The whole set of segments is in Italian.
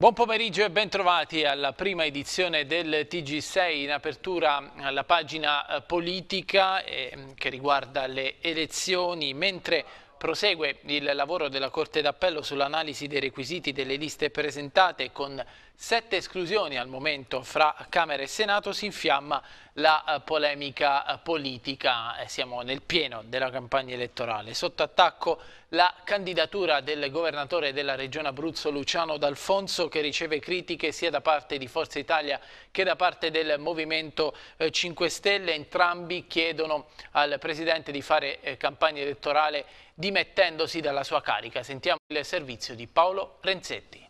Buon pomeriggio e bentrovati alla prima edizione del TG6 in apertura alla pagina eh, politica ehm, che riguarda le elezioni, mentre prosegue il lavoro della Corte d'Appello sull'analisi dei requisiti delle liste presentate con Sette esclusioni al momento fra Camera e Senato si infiamma la eh, polemica eh, politica, eh, siamo nel pieno della campagna elettorale. Sotto attacco la candidatura del governatore della regione Abruzzo Luciano D'Alfonso che riceve critiche sia da parte di Forza Italia che da parte del Movimento 5 Stelle. Entrambi chiedono al Presidente di fare campagna elettorale dimettendosi dalla sua carica. Sentiamo il servizio di Paolo Renzetti.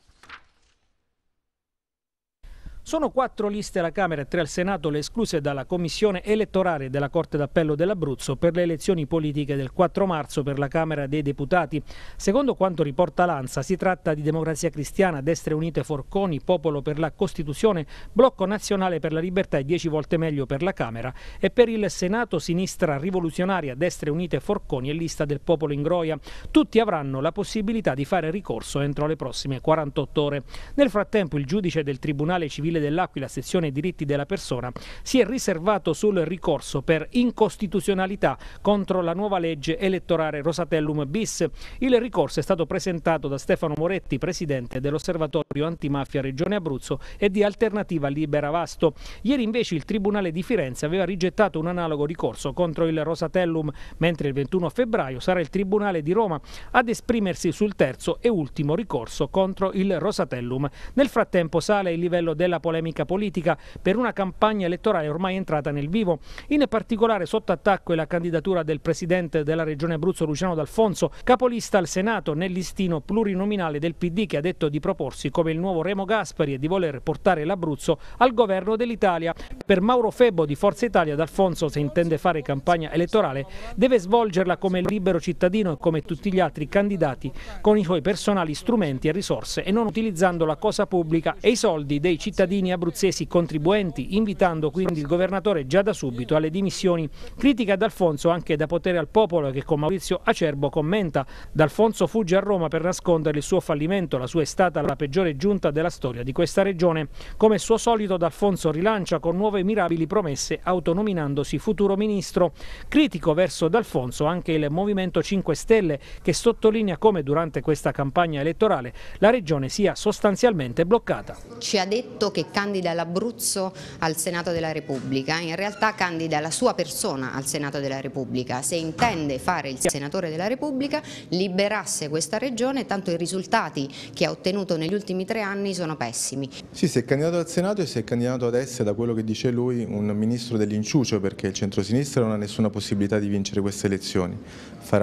Sono quattro liste alla Camera e tre al Senato le escluse dalla Commissione elettorale della Corte d'Appello dell'Abruzzo per le elezioni politiche del 4 marzo per la Camera dei Deputati. Secondo quanto riporta l'ANSA, si tratta di Democrazia Cristiana, Destre Unite Forconi, Popolo per la Costituzione, Blocco Nazionale per la Libertà e 10 volte meglio per la Camera e per il Senato Sinistra Rivoluzionaria, Destre Unite Forconi e lista del Popolo in Groia. Tutti avranno la possibilità di fare ricorso entro le prossime 48 ore. Nel frattempo il giudice del Tribunale Civile Civile dell'Aquila, sezione diritti della persona, si è riservato sul ricorso per incostituzionalità contro la nuova legge elettorale Rosatellum bis. Il ricorso è stato presentato da Stefano Moretti, presidente dell'Osservatorio Antimafia Regione Abruzzo e di Alternativa Libera Vasto. Ieri invece il Tribunale di Firenze aveva rigettato un analogo ricorso contro il Rosatellum, mentre il 21 febbraio sarà il Tribunale di Roma ad esprimersi sul terzo e ultimo ricorso contro il Rosatellum. Nel frattempo sale il livello della polizia polemica politica per una campagna elettorale ormai entrata nel vivo. In particolare sotto attacco è la candidatura del presidente della regione Abruzzo Luciano D'Alfonso, capolista al Senato nel listino plurinominale del PD che ha detto di proporsi come il nuovo Remo Gaspari e di voler portare l'Abruzzo al governo dell'Italia. Per Mauro Febbo di Forza Italia D'Alfonso, se intende fare campagna elettorale, deve svolgerla come libero cittadino e come tutti gli altri candidati, con i suoi personali strumenti e risorse e non utilizzando la cosa pubblica e i soldi dei cittadini cittadini abruzzesi contribuenti, invitando quindi il governatore già da subito alle dimissioni. Critica ad Alfonso anche da potere al popolo che con Maurizio Acerbo commenta D'Alfonso fugge a Roma per nascondere il suo fallimento, la sua è stata la peggiore giunta della storia di questa regione. Come suo solito D'Alfonso rilancia con nuove mirabili promesse autonominandosi futuro ministro. Critico verso D'Alfonso anche il Movimento 5 Stelle che sottolinea come durante questa campagna elettorale la regione sia sostanzialmente bloccata. Ci ha detto che che candida l'Abruzzo al Senato della Repubblica, in realtà candida la sua persona al Senato della Repubblica, se intende fare il Senatore della Repubblica liberasse questa regione, tanto i risultati che ha ottenuto negli ultimi tre anni sono pessimi. Sì, si è candidato al Senato e si è candidato ad essere, da quello che dice lui, un ministro dell'inciucio perché il centrosinistra non ha nessuna possibilità di vincere queste elezioni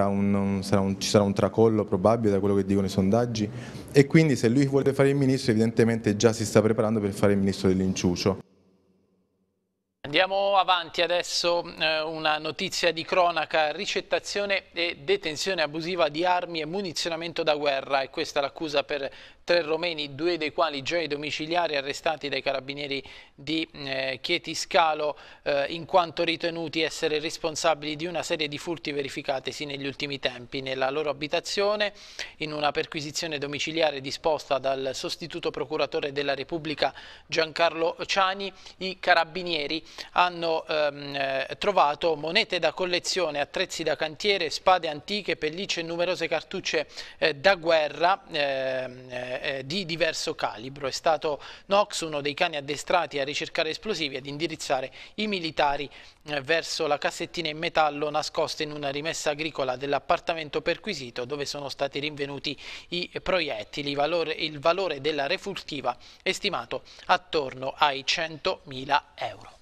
un, un, sarà un, ci sarà un tracollo probabile da quello che dicono i sondaggi e quindi se lui vuole fare il ministro evidentemente già si sta preparando per fare il ministro dell'inciucio. Andiamo avanti adesso eh, una notizia di cronaca, ricettazione e detenzione abusiva di armi e munizionamento da guerra e questa è l'accusa per tre romeni, due dei quali già i domiciliari arrestati dai carabinieri di eh, Scalo eh, in quanto ritenuti essere responsabili di una serie di furti verificatesi negli ultimi tempi nella loro abitazione in una perquisizione domiciliare disposta dal sostituto procuratore della Repubblica Giancarlo Ciani i carabinieri hanno ehm, eh, trovato monete da collezione, attrezzi da cantiere, spade antiche, pellicce e numerose cartucce eh, da guerra ehm, eh, eh, di diverso calibro. È stato Nox uno dei cani addestrati a ricercare esplosivi ad indirizzare i militari eh, verso la cassettina in metallo nascosta in una rimessa agricola dell'appartamento perquisito dove sono stati rinvenuti i proiettili. il valore della refurtiva è stimato attorno ai 100.000 euro.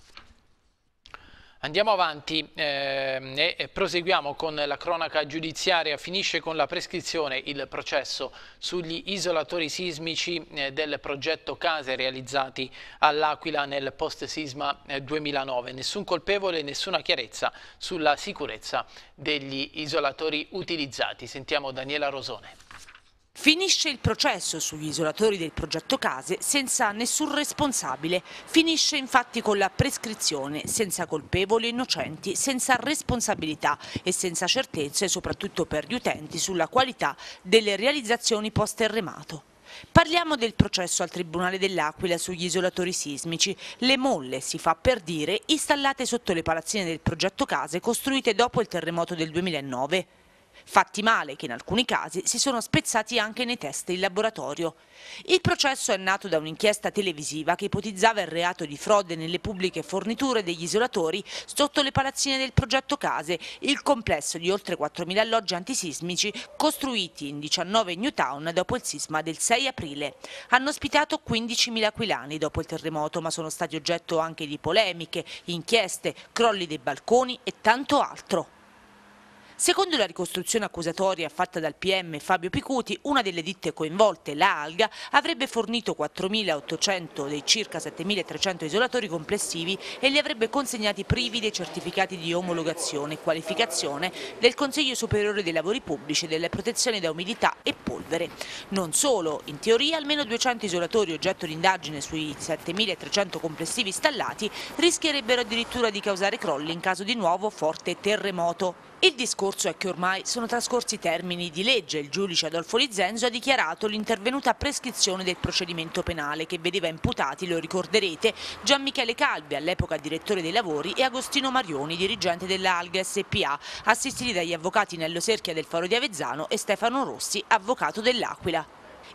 Andiamo avanti eh, e proseguiamo con la cronaca giudiziaria. Finisce con la prescrizione il processo sugli isolatori sismici eh, del progetto Case realizzati all'Aquila nel post-sisma 2009. Eh, Nessun colpevole, nessuna chiarezza sulla sicurezza degli isolatori utilizzati. Sentiamo Daniela Rosone. Finisce il processo sugli isolatori del progetto case senza nessun responsabile. Finisce infatti con la prescrizione, senza colpevoli e innocenti, senza responsabilità e senza certezze, soprattutto per gli utenti, sulla qualità delle realizzazioni post-terremato. Parliamo del processo al Tribunale dell'Aquila sugli isolatori sismici. Le molle, si fa per dire, installate sotto le palazzine del progetto case costruite dopo il terremoto del 2009 fatti male che in alcuni casi si sono spezzati anche nei test in laboratorio. Il processo è nato da un'inchiesta televisiva che ipotizzava il reato di frode nelle pubbliche forniture degli isolatori sotto le palazzine del progetto Case, il complesso di oltre 4.000 alloggi antisismici costruiti in 19 Newtown dopo il sisma del 6 aprile. Hanno ospitato 15.000 aquilani dopo il terremoto, ma sono stati oggetto anche di polemiche, inchieste, crolli dei balconi e tanto altro. Secondo la ricostruzione accusatoria fatta dal PM Fabio Picuti, una delle ditte coinvolte, la Alga, avrebbe fornito 4.800 dei circa 7.300 isolatori complessivi e li avrebbe consegnati privi dei certificati di omologazione e qualificazione del Consiglio Superiore dei Lavori Pubblici e della Protezione da Umidità e Polvere. Non solo, in teoria almeno 200 isolatori oggetto di indagine sui 7.300 complessivi installati rischierebbero addirittura di causare crolli in caso di nuovo forte terremoto. Il discorso è che ormai sono trascorsi i termini di legge. Il giudice Adolfo Lizenzo ha dichiarato l'intervenuta prescrizione del procedimento penale che vedeva imputati, lo ricorderete, Gian Michele Calvi, all'epoca direttore dei lavori, e Agostino Marioni, dirigente dell'Alga SPA, assistiti dagli avvocati Nello Serchia del Foro di Avezzano e Stefano Rossi, avvocato dell'Aquila.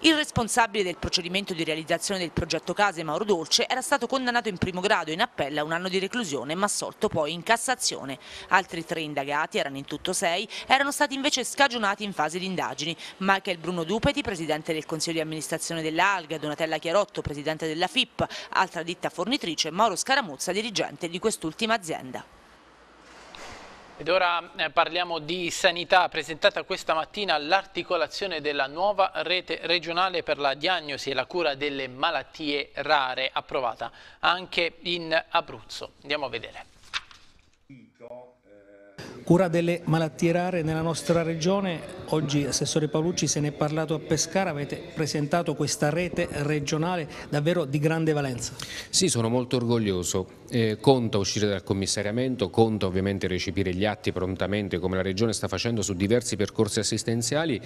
Il responsabile del procedimento di realizzazione del progetto case, Mauro Dolce, era stato condannato in primo grado in appello a un anno di reclusione ma assolto poi in Cassazione. Altri tre indagati, erano in tutto sei, erano stati invece scagionati in fase di indagini. Michael Bruno Dupeti, presidente del Consiglio di amministrazione dell'Alga, Donatella Chiarotto, presidente della FIP, altra ditta fornitrice, Mauro Scaramuzza, dirigente di quest'ultima azienda. Ed ora eh, parliamo di sanità, presentata questa mattina l'articolazione della nuova rete regionale per la diagnosi e la cura delle malattie rare, approvata anche in Abruzzo. Andiamo a vedere. Cura delle malattie rare nella nostra regione, oggi Assessore Paolucci se ne è parlato a Pescara, avete presentato questa rete regionale davvero di grande valenza. Sì, sono molto orgoglioso, eh, conta uscire dal commissariamento, conta ovviamente recepire gli atti prontamente come la regione sta facendo su diversi percorsi assistenziali,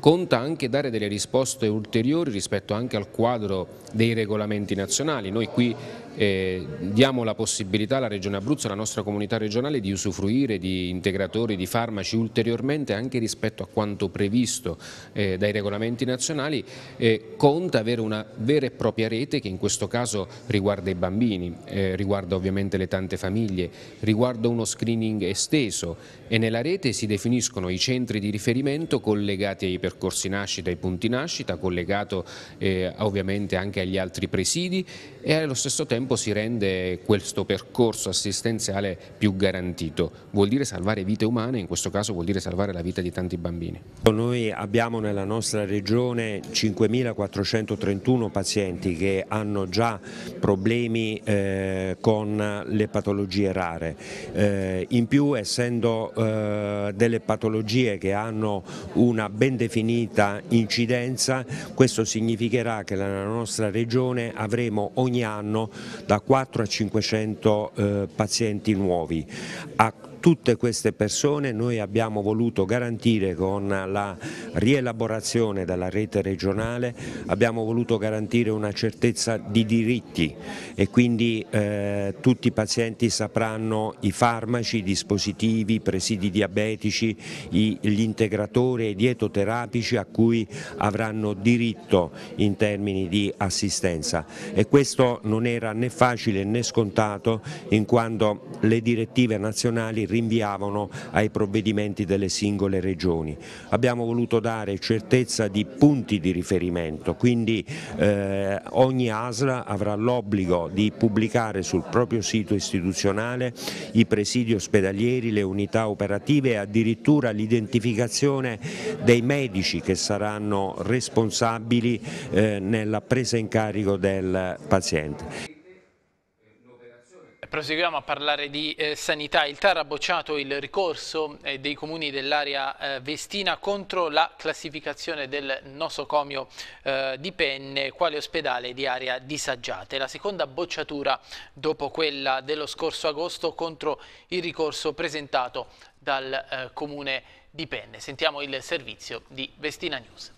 conta anche dare delle risposte ulteriori rispetto anche al quadro dei regolamenti nazionali. Noi qui eh, diamo la possibilità alla Regione Abruzzo, alla nostra comunità regionale di usufruire di integratori di farmaci ulteriormente anche rispetto a quanto previsto eh, dai regolamenti nazionali, eh, conta avere una vera e propria rete che in questo caso riguarda i bambini, eh, riguarda ovviamente le tante famiglie, riguarda uno screening esteso e nella rete si definiscono i centri di riferimento collegati ai percorsi nascita, ai punti nascita, collegato eh, ovviamente anche agli altri presidi e allo stesso tempo si rende questo percorso assistenziale più garantito. Vuol dire salvare vite umane, in questo caso vuol dire salvare la vita di tanti bambini. Noi abbiamo nella nostra regione 5.431 pazienti che hanno già problemi eh, con le patologie rare. Eh, in più, essendo eh, delle patologie che hanno una ben definita incidenza, questo significherà che nella nostra regione avremo ogni ogni anno da 4 a 500 eh, pazienti nuovi. A tutte queste persone noi abbiamo voluto garantire con la rielaborazione della rete regionale, abbiamo voluto garantire una certezza di diritti e quindi eh, tutti i pazienti sapranno i farmaci, i dispositivi, i presidi diabetici, i, gli integratori e i dietoterapici a cui avranno diritto in termini di assistenza e questo non era né facile né scontato in quanto le direttive nazionali rinviavano ai provvedimenti delle singole regioni. Abbiamo voluto dare certezza di punti di riferimento, quindi eh, ogni ASLA avrà l'obbligo di pubblicare sul proprio sito istituzionale i presidi ospedalieri, le unità operative e addirittura l'identificazione dei medici che saranno responsabili eh, nella presa in carico del paziente. Proseguiamo a parlare di eh, sanità. Il TAR ha bocciato il ricorso eh, dei comuni dell'area eh, Vestina contro la classificazione del nosocomio eh, di Penne quale ospedale di area disagiata. È la seconda bocciatura dopo quella dello scorso agosto contro il ricorso presentato dal eh, comune di Penne. Sentiamo il servizio di Vestina News.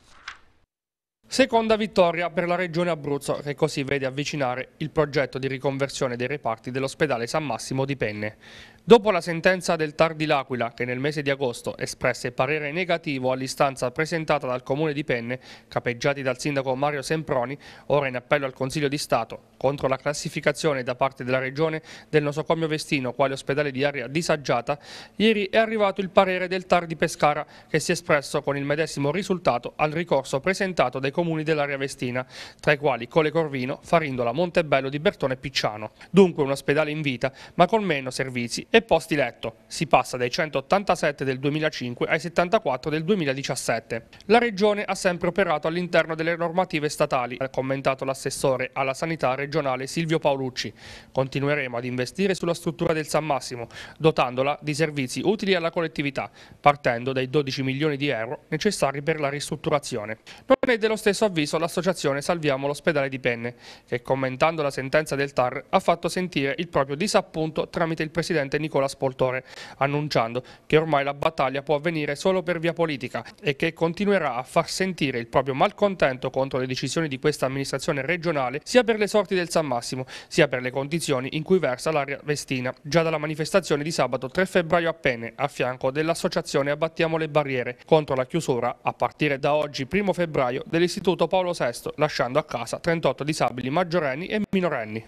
Seconda vittoria per la Regione Abruzzo, che così vede avvicinare il progetto di riconversione dei reparti dell'ospedale San Massimo di Penne. Dopo la sentenza del Tar di L'Aquila, che nel mese di agosto espresse parere negativo all'istanza presentata dal Comune di Penne, capeggiati dal sindaco Mario Semproni, ora in appello al Consiglio di Stato, contro la classificazione da parte della Regione del nosocomio Vestino quale ospedale di area disagiata, ieri è arrivato il parere del Tar di Pescara, che si è espresso con il medesimo risultato al ricorso presentato dai comuni dell'area vestina, tra i quali Cole Corvino, Farindola, Montebello di Bertone e Picciano. Dunque un ospedale in vita, ma con meno servizi e posti letto. Si passa dai 187 del 2005 ai 74 del 2017. La Regione ha sempre operato all'interno delle normative statali, ha commentato l'assessore alla sanità regionale Silvio Paolucci. Continueremo ad investire sulla struttura del San Massimo, dotandola di servizi utili alla collettività, partendo dai 12 milioni di euro necessari per la ristrutturazione. Non è dello stesso avviso l'associazione Salviamo l'ospedale di Penne, che commentando la sentenza del TAR ha fatto sentire il proprio disappunto tramite il presidente Nicola Spoltore, annunciando che ormai la battaglia può avvenire solo per via politica e che continuerà a far sentire il proprio malcontento contro le decisioni di questa amministrazione regionale sia per le sorti del San Massimo sia per le condizioni in cui versa l'area vestina, già dalla manifestazione di sabato 3 febbraio appena a fianco dell'associazione Abbattiamo le barriere contro la chiusura a partire da oggi 1 febbraio dell'Istituto Paolo VI, lasciando a casa 38 disabili maggiorenni e minorenni.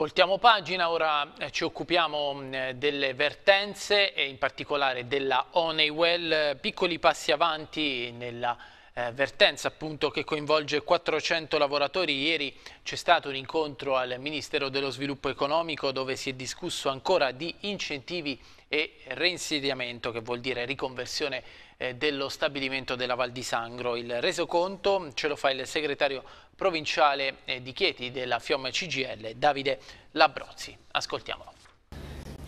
Voltiamo pagina, ora eh, ci occupiamo mm, eh, delle vertenze e in particolare della Honeywell, eh, piccoli passi avanti nella eh, vertenza appunto che coinvolge 400 lavoratori. Ieri c'è stato un incontro al Ministero dello Sviluppo Economico dove si è discusso ancora di incentivi e reinsediamento, che vuol dire riconversione eh, dello stabilimento della Val di Sangro. Il resoconto ce lo fa il segretario provinciale eh, di Chieti della Fiom CGL, Davide Labrozzi. Ascoltiamolo.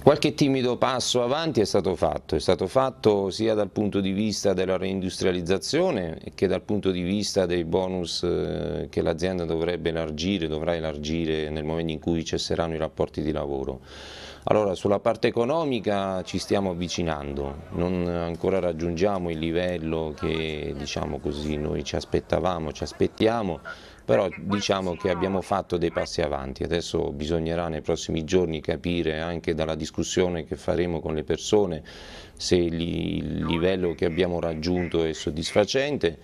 Qualche timido passo avanti è stato fatto, è stato fatto sia dal punto di vista della reindustrializzazione che dal punto di vista dei bonus eh, che l'azienda dovrebbe elargire, dovrà elargire nel momento in cui cesseranno i rapporti di lavoro. Allora, sulla parte economica ci stiamo avvicinando, non ancora raggiungiamo il livello che diciamo così, noi ci aspettavamo, ci aspettiamo, però diciamo che abbiamo fatto dei passi avanti, adesso bisognerà nei prossimi giorni capire anche dalla discussione che faremo con le persone se il livello che abbiamo raggiunto è soddisfacente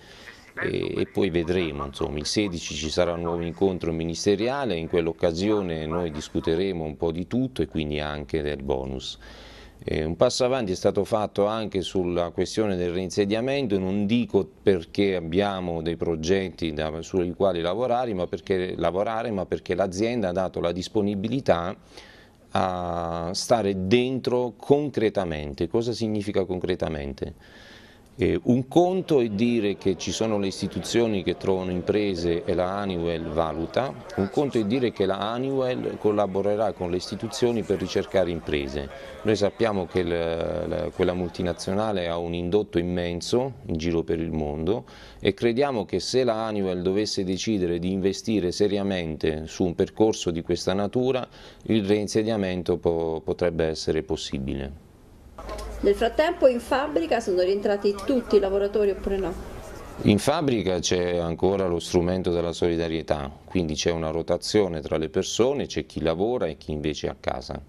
e, e poi vedremo, insomma. il 16 ci sarà un nuovo incontro ministeriale, in quell'occasione noi discuteremo un po' di tutto e quindi anche del bonus. Eh, un passo avanti è stato fatto anche sulla questione del reinsediamento, non dico perché abbiamo dei progetti da, sui quali lavorare, ma perché, perché l'azienda ha dato la disponibilità a stare dentro concretamente. Cosa significa concretamente? Eh, un conto è dire che ci sono le istituzioni che trovano imprese e la Anuel valuta, un conto è dire che la Anuel collaborerà con le istituzioni per ricercare imprese. Noi sappiamo che la, la, quella multinazionale ha un indotto immenso in giro per il mondo e crediamo che se la Anuel dovesse decidere di investire seriamente su un percorso di questa natura, il reinsediamento po potrebbe essere possibile. Nel frattempo in fabbrica sono rientrati tutti i lavoratori oppure no? In fabbrica c'è ancora lo strumento della solidarietà, quindi c'è una rotazione tra le persone, c'è chi lavora e chi invece è a casa.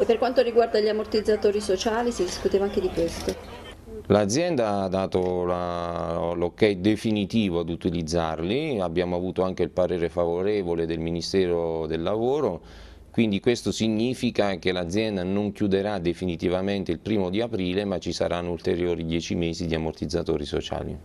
E per quanto riguarda gli ammortizzatori sociali si discuteva anche di questo? L'azienda ha dato l'ok ok definitivo ad utilizzarli, abbiamo avuto anche il parere favorevole del Ministero del Lavoro quindi questo significa che l'azienda non chiuderà definitivamente il primo di aprile ma ci saranno ulteriori 10 mesi di ammortizzatori sociali.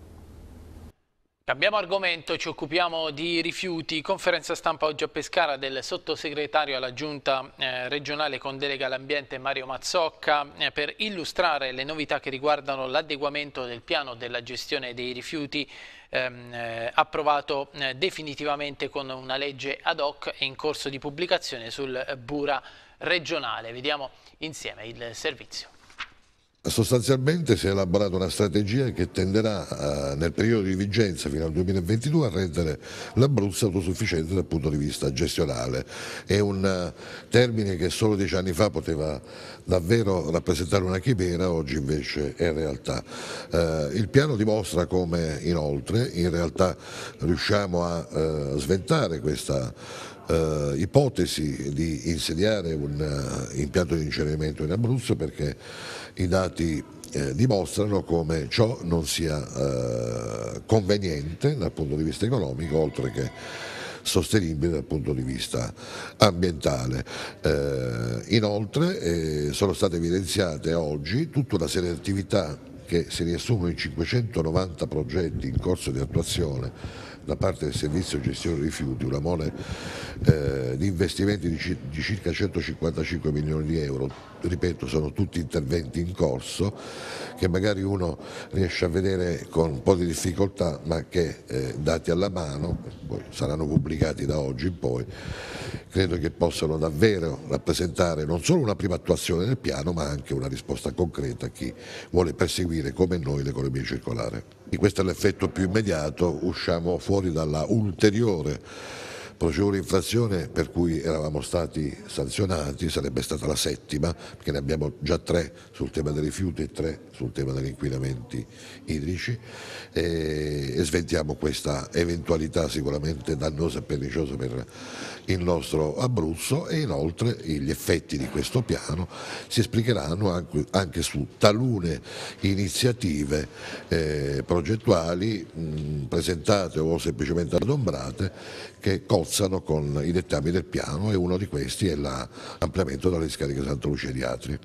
Cambiamo argomento, ci occupiamo di rifiuti. Conferenza stampa oggi a Pescara del sottosegretario alla giunta eh, regionale con delega all'ambiente Mario Mazzocca eh, per illustrare le novità che riguardano l'adeguamento del piano della gestione dei rifiuti ehm, eh, approvato eh, definitivamente con una legge ad hoc e in corso di pubblicazione sul Bura regionale. Vediamo insieme il servizio. Sostanzialmente si è elaborata una strategia che tenderà a, eh, nel periodo di vigenza fino al 2022 a rendere l'Abruzzo autosufficiente dal punto di vista gestionale. È un eh, termine che solo dieci anni fa poteva davvero rappresentare una chimera, oggi invece è realtà. Eh, il piano dimostra come inoltre in realtà riusciamo a eh, sventare questa Uh, ipotesi di insediare un uh, impianto di incenerimento in Abruzzo perché i dati eh, dimostrano come ciò non sia eh, conveniente dal punto di vista economico, oltre che sostenibile dal punto di vista ambientale. Eh, inoltre eh, sono state evidenziate oggi tutta una serie di attività che si riassume in 590 progetti in corso di attuazione da parte del Servizio Gestione Rifiuti, una mole eh, di investimenti di, di, circa 155 milioni di euro. Ripeto, sono tutti interventi in corso che magari uno riesce a vedere con un po' di difficoltà, ma che eh, dati alla mano, poi saranno pubblicati da oggi in poi, credo che possano davvero rappresentare non solo una prima attuazione del piano ma anche una risposta concreta a chi vuole perseguire come noi l'economia circolare. E questo è l'effetto più immediato, usciamo fuori dalla ulteriore procedura di infrazione per cui eravamo stati sanzionati, sarebbe stata la settima, perché ne abbiamo già tre sul tema dei rifiuti e tre sul tema degli inquinamenti idrici e sventiamo questa eventualità sicuramente dannosa e perniciosa per il nostro Abruzzo e inoltre gli effetti di questo piano si esplicheranno anche, anche su talune iniziative eh, progettuali mh, presentate o semplicemente adombrate che cozzano con i dettami del piano e uno di questi è l'ampliamento della discarica Santa Lucia di Atri.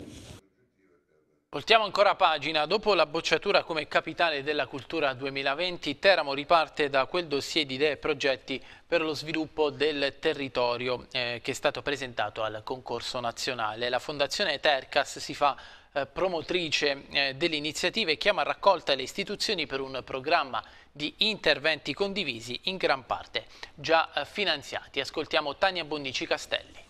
Voltiamo ancora pagina. Dopo la bocciatura come capitale della cultura 2020, Teramo riparte da quel dossier di idee e progetti per lo sviluppo del territorio eh, che è stato presentato al concorso nazionale. La Fondazione Tercas si fa eh, promotrice eh, delle iniziative e chiama a raccolta le istituzioni per un programma di interventi condivisi in gran parte già eh, finanziati. Ascoltiamo Tania Bonnici Castelli.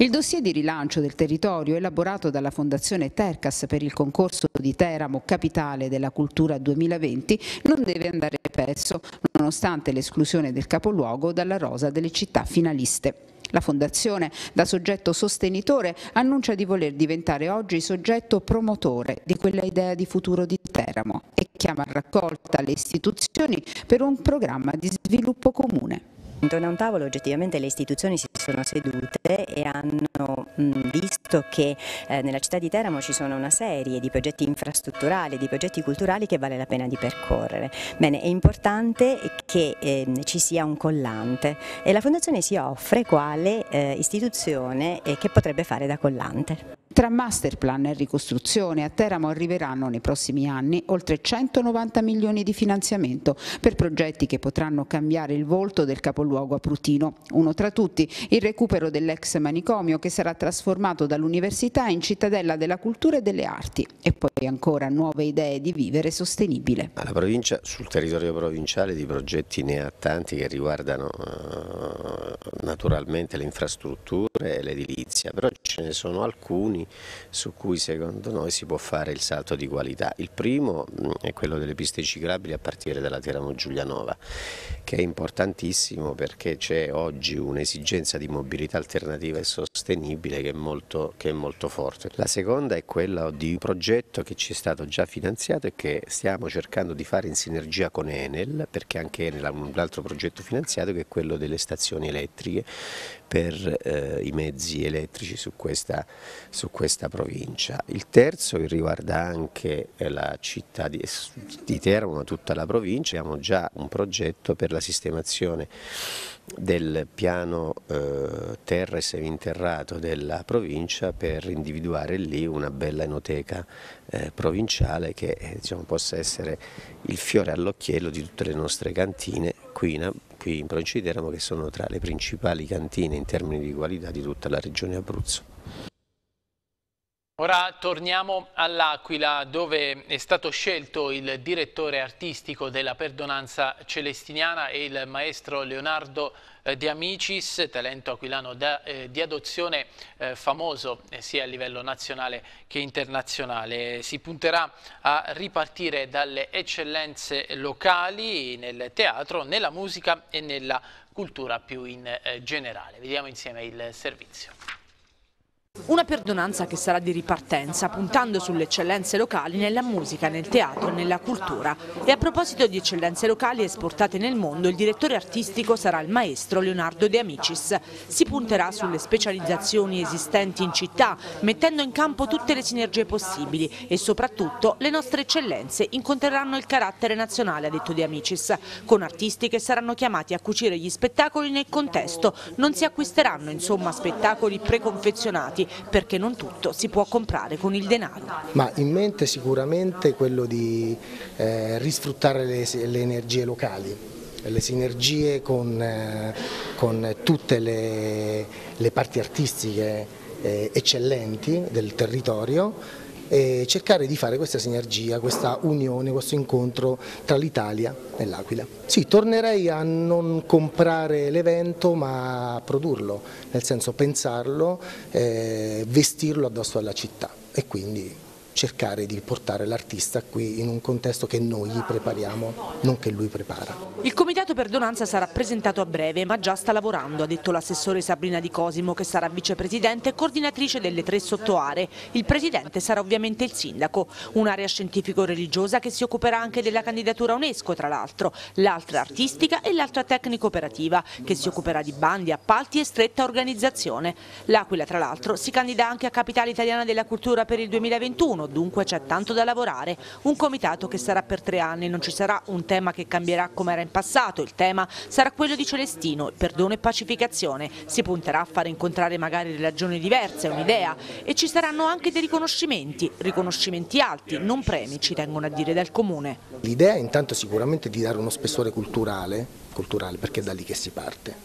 Il dossier di rilancio del territorio elaborato dalla Fondazione Tercas per il concorso di Teramo Capitale della Cultura 2020 non deve andare perso, nonostante l'esclusione del capoluogo dalla rosa delle città finaliste. La Fondazione, da soggetto sostenitore, annuncia di voler diventare oggi soggetto promotore di quella idea di futuro di Teramo e chiama a raccolta le istituzioni per un programma di sviluppo comune. Intorno a un tavolo oggettivamente le istituzioni si sono sedute e hanno mm, visto che eh, nella città di Teramo ci sono una serie di progetti infrastrutturali, di progetti culturali che vale la pena di percorrere. Bene, è importante che eh, ci sia un collante e la Fondazione si offre quale eh, istituzione eh, che potrebbe fare da collante. Tra masterplan e ricostruzione a Teramo arriveranno nei prossimi anni oltre 190 milioni di finanziamento per progetti che potranno cambiare il volto del capoluogo capoluogo aprutino. Uno tra tutti, il recupero dell'ex manicomio che sarà trasformato dall'università in cittadella della cultura e delle arti e poi ancora nuove idee di vivere sostenibile. La provincia sul territorio provinciale di progetti ne ha tanti che riguardano eh, naturalmente le infrastrutture e l'edilizia, però ce ne sono alcuni su cui secondo noi si può fare il salto di qualità. Il primo mm, è quello delle piste ciclabili a partire dalla Teramo Giulianova che è importantissimo perché c'è oggi un'esigenza di mobilità alternativa e sostenibile che è, molto, che è molto forte. La seconda è quella di un progetto che ci è stato già finanziato e che stiamo cercando di fare in sinergia con Enel, perché anche Enel ha un altro progetto finanziato che è quello delle stazioni elettriche per eh, i mezzi elettrici su questa, su questa, provincia. Il terzo che riguarda anche eh, la città di, di Teramo, tutta la provincia, abbiamo già un progetto per la sistemazione del piano eh, terra e seminterrato della provincia per individuare lì una bella enoteca eh, provinciale che eh, diciamo, possa essere il fiore all'occhiello di tutte le nostre cantine L'Aquila, qui in provincia di Teramo, che sono tra le principali cantine in termini di qualità di tutta la regione Abruzzo. Ora torniamo all'Aquila dove è stato scelto il direttore artistico della perdonanza celestiniana e il maestro Leonardo eh, De Amicis, talento aquilano da, eh, di adozione eh, famoso eh, sia a livello nazionale che internazionale. Si punterà a ripartire dalle eccellenze locali nel teatro, nella musica e nella cultura più in eh, generale. Vediamo insieme il servizio. Una perdonanza che sarà di ripartenza, puntando sulle eccellenze locali nella musica, nel teatro e nella cultura. E a proposito di eccellenze locali esportate nel mondo, il direttore artistico sarà il maestro Leonardo De Amicis. Si punterà sulle specializzazioni esistenti in città, mettendo in campo tutte le sinergie possibili e soprattutto le nostre eccellenze incontreranno il carattere nazionale, ha detto De Amicis. Con artisti che saranno chiamati a cucire gli spettacoli nel contesto, non si acquisteranno insomma spettacoli preconfezionati perché non tutto si può comprare con il denaro. Ma in mente sicuramente quello di eh, risfruttare le, le energie locali, le sinergie con, eh, con tutte le, le, parti artistiche eh, eccellenti del territorio e cercare di fare questa sinergia, questa unione, questo incontro tra l'Italia e l'Aquila. Sì, tornerei a non comprare l'evento ma a produrlo, nel senso pensarlo, eh, vestirlo addosso alla città e quindi cercare di portare l'artista qui in un contesto che noi gli prepariamo, non che lui prepara. Il comitato per donanza sarà presentato a breve, ma già sta lavorando, ha detto l'assessore Sabrina Di Cosimo, che sarà vicepresidente e coordinatrice delle tre sottoare. Il presidente sarà ovviamente il sindaco, un'area scientifico-religiosa che si occuperà anche della candidatura UNESCO, tra l'altro, l'altra artistica e l'altra tecnico-operativa, che si occuperà di bandi, appalti e stretta organizzazione. L'Aquila, tra l'altro, si candida anche a Capitale Italiana della Cultura per il 2021, dunque c'è tanto da lavorare. Un comitato che sarà per tre anni, non ci sarà un tema che cambierà come era in passato, il tema sarà quello di Celestino, perdono e pacificazione. Si punterà a far incontrare magari ragioni diverse, è un'idea e ci saranno anche dei riconoscimenti, riconoscimenti alti, non premi, ci tengono a dire dal Comune. L'idea è intanto sicuramente di dare uno spessore culturale culturale, perché è da lì che si parte,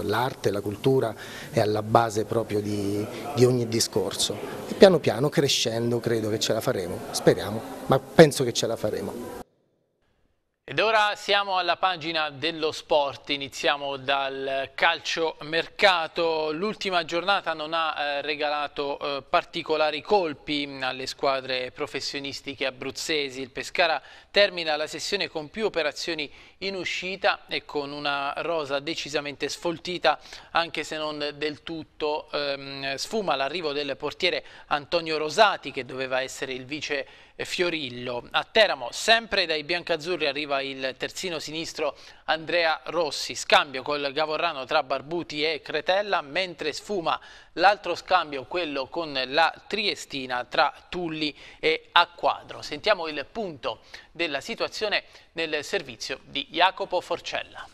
l'arte, la cultura è alla base proprio di, di, ogni discorso e piano piano crescendo credo che ce la faremo, speriamo, ma penso che ce la faremo. Ed ora siamo alla pagina dello sport, iniziamo dal calcio mercato. L'ultima giornata non ha eh, regalato eh, particolari colpi mm, alle squadre professionistiche abruzzesi. Il Pescara termina la sessione con più operazioni in uscita e con una rosa decisamente sfoltita anche se non del tutto ehm, sfuma l'arrivo del portiere Antonio Rosati che doveva essere il vice Fiorillo. A Teramo sempre dai biancazzurri arriva il terzino sinistro Andrea Rossi, scambio col Gavorrano tra Barbuti e Cretella mentre sfuma l'altro scambio, quello con la Triestina tra Tulli e Acquadro. Sentiamo il punto della situazione nel servizio di Jacopo Forcella.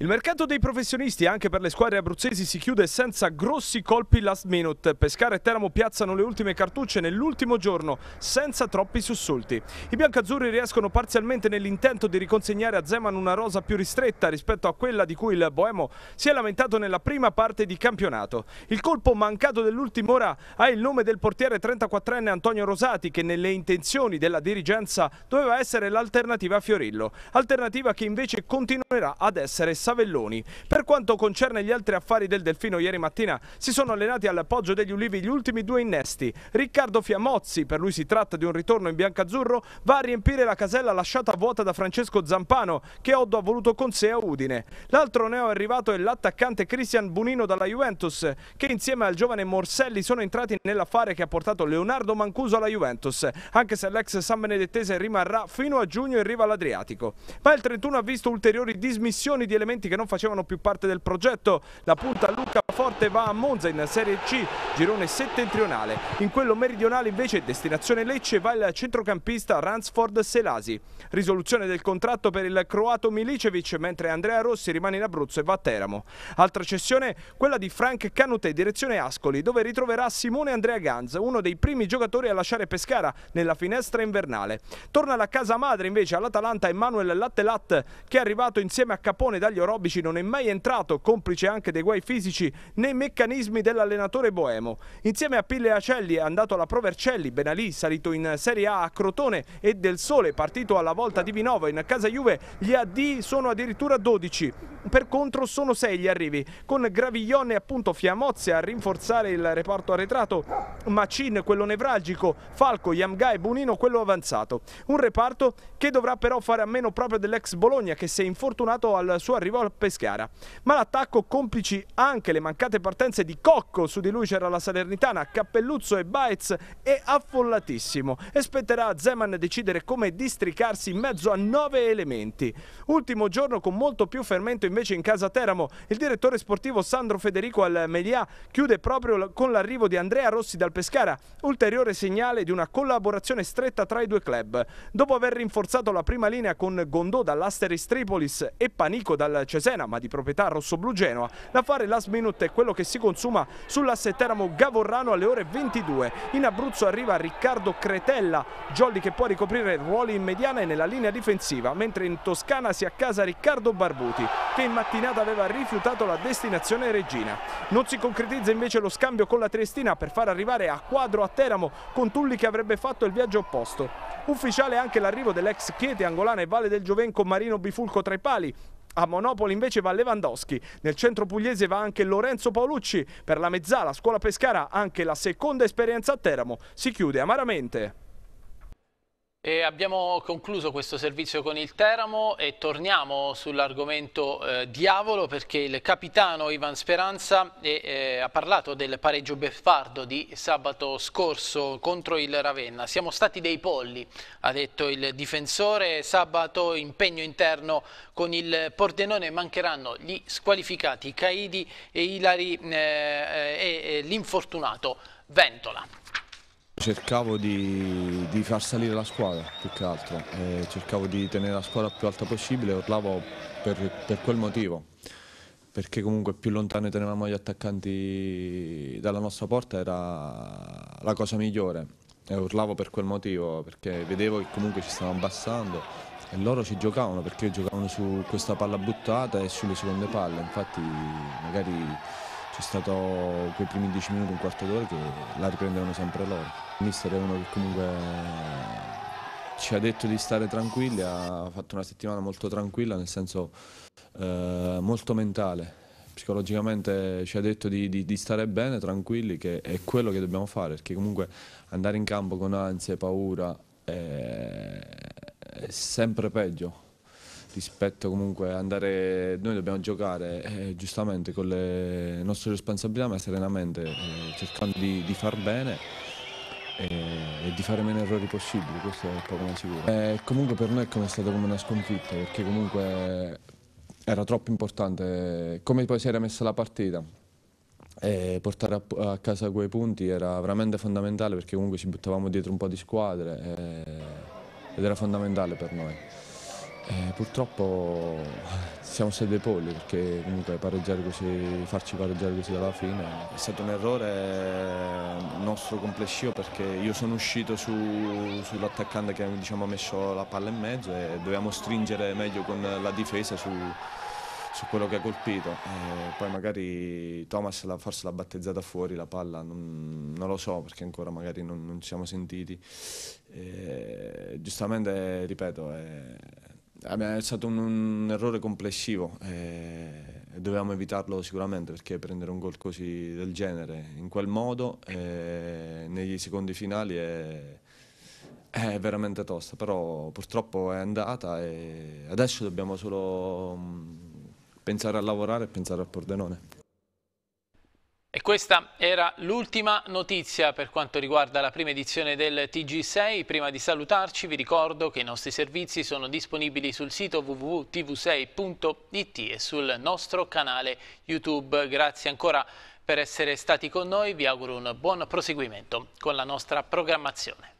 Il mercato dei professionisti anche per le squadre abruzzesi si chiude senza grossi colpi last minute. Pescara e Teramo piazzano le ultime cartucce nell'ultimo giorno, senza troppi sussulti. I biancazzurri riescono parzialmente nell'intento di riconsegnare a Zeman una rosa più ristretta rispetto a quella di cui il Boemo si è lamentato nella prima parte di campionato. Il colpo mancato dell'ultima ora ha il nome del portiere 34enne Antonio Rosati che nelle intenzioni della dirigenza doveva essere l'alternativa a Fiorillo, alternativa che invece continuerà ad essere salvata. Savelloni. Per quanto concerne gli altri affari del Delfino, ieri mattina si sono allenati all'appoggio degli Ulivi gli ultimi due innesti. Riccardo Fiamozzi, per lui si tratta di un ritorno in biancazzurro, va a riempire la casella lasciata vuota da Francesco Zampano, che Oddo ha voluto con sé a Udine. L'altro neo arrivato è l'attaccante Cristian Bunino dalla Juventus, che insieme al giovane Morselli sono entrati nell'affare che ha portato Leonardo Mancuso alla Juventus, anche se l'ex San Benedettese rimarrà fino a giugno in riva all'Adriatico. Ma il 31 ha visto ulteriori dismissioni di elementi che non facevano più parte del progetto. La punta Luca Forte va a Monza in Serie C, girone settentrionale. In quello meridionale invece destinazione Lecce va il centrocampista Ransford Selasi. Risoluzione del contratto per il croato Milicevic mentre Andrea Rossi rimane in Abruzzo e va a Teramo. Altra cessione quella di Frank Canute, direzione Ascoli dove ritroverà Simone Andrea Ganz, uno dei primi giocatori a lasciare Pescara nella finestra invernale. Torna alla casa madre invece all'Atalanta Emanuele Lattelat che è arrivato insieme a Capone dagli Orlando Robici non è mai entrato, complice anche dei guai fisici, nei meccanismi dell'allenatore Boemo. Insieme a Pille Acelli è andato alla Provercelli, Benalì salito in Serie A a Crotone e Del Sole partito alla volta di Vinova in casa Juve, gli AD sono addirittura 12, per contro sono 6 gli arrivi, con Graviglione e appunto Fiamozze a rinforzare il reparto arretrato, Macin quello nevralgico, Falco, Yamga e Bunino quello avanzato. Un reparto che dovrà però fare a meno proprio dell'ex Bologna che si è infortunato al suo arrivo gol Pescara. Ma l'attacco complici anche le mancate partenze di Cocco, su di lui c'era la Salernitana, Cappelluzzo e Baez è affollatissimo e spetterà a Zeman decidere come districarsi in mezzo a nove elementi. Ultimo giorno con molto più fermento invece in casa Teramo, il direttore sportivo Sandro Federico Almelia chiude proprio con l'arrivo di Andrea Rossi dal Pescara, ulteriore segnale di una collaborazione stretta tra i due club. Dopo aver rinforzato la prima linea con Gondò dall'Asteris Tripolis e Panico dal Cesena ma di proprietà rossoblu Genoa. Da fare last minute è quello che si consuma sull'asse Teramo Gavorrano alle ore 22. In Abruzzo arriva Riccardo Cretella, Jolly che può ricoprire ruoli in mediana e nella linea difensiva, mentre in Toscana si accasa Riccardo Barbuti che in mattinata aveva rifiutato la destinazione Regina. Non si concretizza invece lo scambio con la Triestina per far arrivare a quadro a Teramo con Tulli che avrebbe fatto il viaggio opposto. Ufficiale anche l'arrivo dell'ex Chieti, Angolana e Valle del Giovenco Marino Bifulco tra i pali, a Monopoli invece va Lewandowski. Nel centro pugliese va anche Lorenzo Paolucci. Per la mezzala scuola Pescara anche la seconda esperienza a Teramo si chiude amaramente. E abbiamo concluso questo servizio con il Teramo e torniamo sull'argomento eh, diavolo perché il capitano Ivan Speranza è, eh, eh, ha parlato del pareggio beffardo di sabato scorso contro il Ravenna. Siamo stati dei polli, ha detto il difensore. Sabato impegno interno con il Pordenone mancheranno gli squalificati Caidi e Ilari eh, eh e eh, l'infortunato Ventola. Cercavo di, di, far salire la squadra più che altro, eh, cercavo di tenere la squadra più alta possibile, urlavo per, per quel motivo, perché comunque più lontano tenevamo gli attaccanti dalla nostra porta era la cosa migliore. E urlavo per quel motivo, perché vedevo che comunque ci stavano abbassando e loro ci giocavano perché giocavano su questa palla buttata e sulle seconde palle, infatti magari c'è stato quei primi dieci minuti, un quarto d'ora che la riprendevano sempre loro. Il mister è uno che comunque ci ha detto di stare tranquilli, ha fatto una settimana molto tranquilla, nel senso eh, molto mentale. Psicologicamente ci ha detto di, di, di, stare bene, tranquilli, che è quello che dobbiamo fare, perché comunque andare in campo con ansia e paura è, eh, è sempre peggio rispetto comunque andare, noi dobbiamo giocare eh, giustamente con le nostre responsabilità ma serenamente eh, cercando di, di, far bene eh, e, di fare meno errori possibili, questo è poco ma sicuro. E eh, comunque per noi è come stata come una sconfitta perché comunque era troppo importante eh, come poi si era messa la partita. E portare a, a, casa quei punti era veramente fondamentale perché comunque ci buttavamo dietro un po' di squadre e, ed era fondamentale per noi. Eh, purtroppo eh, siamo sei dei polli perché comunque pareggiare così, farci pareggiare così dalla fine è stato un errore nostro complessivo perché io sono uscito su, sull'attaccante che diciamo, ha messo la palla in mezzo e dovevamo stringere meglio con la difesa su, su quello che ha colpito. Eh, poi magari Thomas la, forse l'ha battezzata fuori la palla, non, non, lo so perché ancora magari non, non ci siamo sentiti. Eh, giustamente, ripeto, eh, è stato un, un errore complessivo eh, e dovevamo evitarlo sicuramente perché prendere un gol così del genere in quel modo eh, nei secondi finali è, è, veramente tosta, però purtroppo è andata e adesso dobbiamo solo mm, pensare a lavorare e pensare a Pordenone. E questa era l'ultima notizia per quanto riguarda la prima edizione del TG6. Prima di salutarci vi ricordo che i nostri servizi sono disponibili sul sito www.tv6.it e sul nostro canale YouTube. Grazie ancora per essere stati con noi, vi auguro un buon proseguimento con la nostra programmazione.